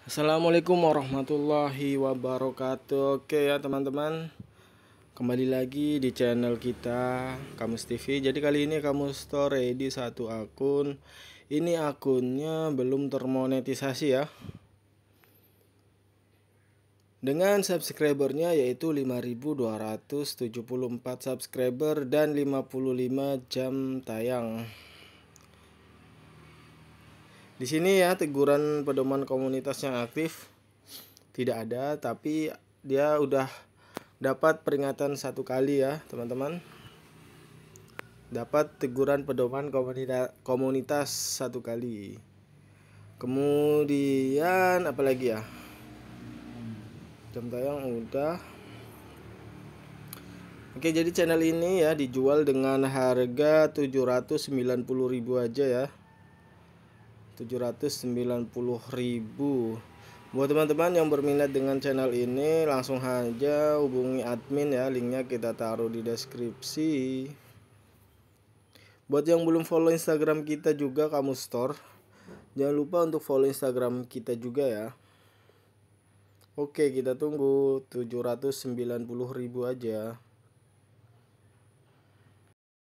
Assalamualaikum warahmatullahi wabarakatuh Oke ya teman-teman Kembali lagi di channel kita Kamus TV Jadi kali ini Kamu Store ready satu akun Ini akunnya belum termonetisasi ya dengan subscribernya yaitu 5274 subscriber dan 55 jam tayang di sini ya teguran pedoman komunitas yang aktif tidak ada, tapi dia udah dapat peringatan satu kali ya teman-teman. Dapat teguran pedoman komunitas, satu kali. Kemudian apalagi ya? Jam tayang udah. Oke, jadi channel ini ya dijual dengan harga 790.000 aja ya 790.000 buat teman-teman yang berminat dengan channel ini langsung aja hubungi admin ya linknya kita taruh di deskripsi buat yang belum follow instagram kita juga kamu store jangan lupa untuk follow instagram kita juga ya oke kita tunggu 790.000 aja